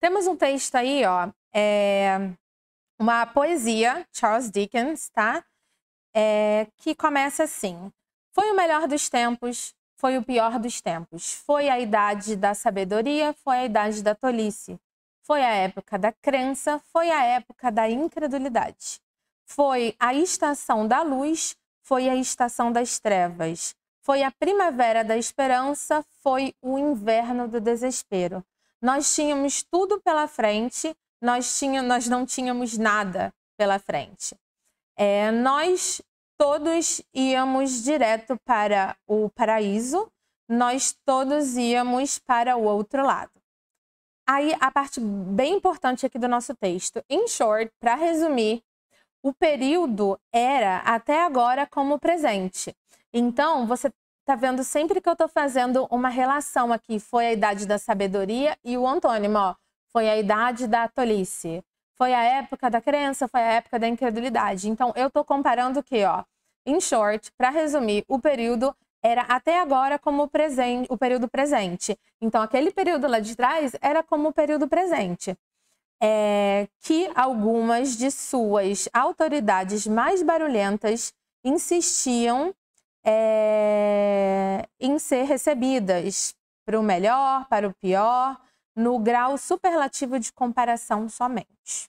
Temos um texto aí, ó, é uma poesia, Charles Dickens, tá? É, que começa assim: Foi o melhor dos tempos, foi o pior dos tempos. Foi a idade da sabedoria, foi a idade da tolice. Foi a época da crença, foi a época da incredulidade. Foi a estação da luz, foi a estação das trevas. Foi a primavera da esperança, foi o inverno do desespero. Nós tínhamos tudo pela frente, nós, tinha, nós não tínhamos nada pela frente. É, nós todos íamos direto para o paraíso, nós todos íamos para o outro lado. Aí a parte bem importante aqui do nosso texto. Em short, para resumir, o período era até agora como presente. Então, você Tá vendo? Sempre que eu tô fazendo uma relação aqui, foi a idade da sabedoria e o antônimo, ó, foi a idade da tolice. Foi a época da crença, foi a época da incredulidade. Então, eu tô comparando o que, ó? Em short, para resumir, o período era até agora como o, presente, o período presente. Então, aquele período lá de trás era como o período presente. É, que algumas de suas autoridades mais barulhentas insistiam é, em ser recebidas para o melhor, para o pior, no grau superlativo de comparação somente.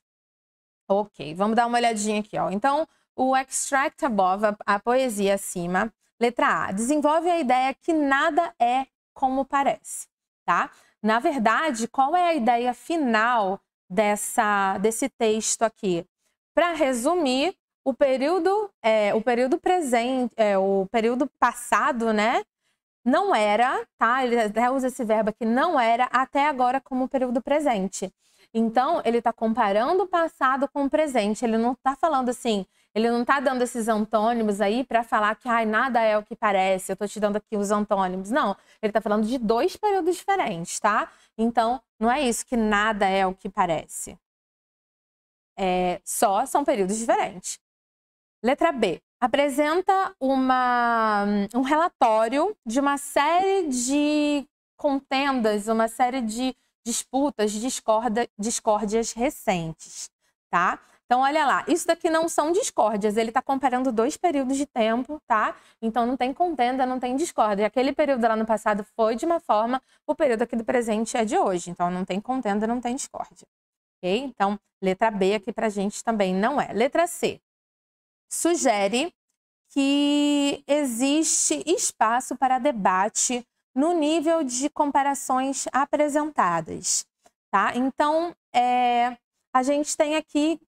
Ok, vamos dar uma olhadinha aqui. Ó. Então, o extract above, a, a poesia acima, letra A, desenvolve a ideia que nada é como parece, tá? Na verdade, qual é a ideia final dessa, desse texto aqui? Para resumir, o período, é, o período presente, é, o período passado, né? Não era, tá? Ele até usa esse verbo aqui, não era até agora como o período presente. Então, ele está comparando o passado com o presente. Ele não está falando assim, ele não está dando esses antônimos aí para falar que ai, nada é o que parece, eu estou te dando aqui os antônimos. Não, ele está falando de dois períodos diferentes, tá? Então, não é isso que nada é o que parece. É, só são períodos diferentes. Letra B. Apresenta uma, um relatório de uma série de contendas, uma série de disputas, discorda, discórdias recentes, tá? Então, olha lá, isso daqui não são discórdias, ele está comparando dois períodos de tempo, tá? Então, não tem contenda, não tem discórdia. Aquele período lá no passado foi de uma forma, o período aqui do presente é de hoje. Então, não tem contenda, não tem discórdia. Ok? Então, letra B aqui para gente também não é. Letra C sugere que existe espaço para debate no nível de comparações apresentadas, tá? Então, é, a gente tem aqui,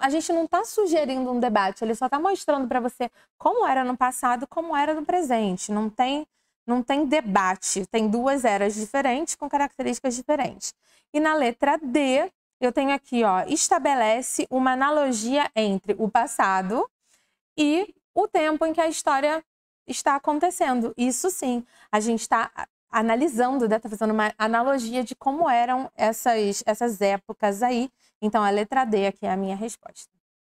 a gente não está sugerindo um debate, ele só está mostrando para você como era no passado, como era no presente. Não tem, não tem debate, tem duas eras diferentes com características diferentes. E na letra D, eu tenho aqui, ó, estabelece uma analogia entre o passado e o tempo em que a história está acontecendo. Isso sim, a gente está analisando, está né, fazendo uma analogia de como eram essas, essas épocas aí. Então, a letra D aqui é a minha resposta.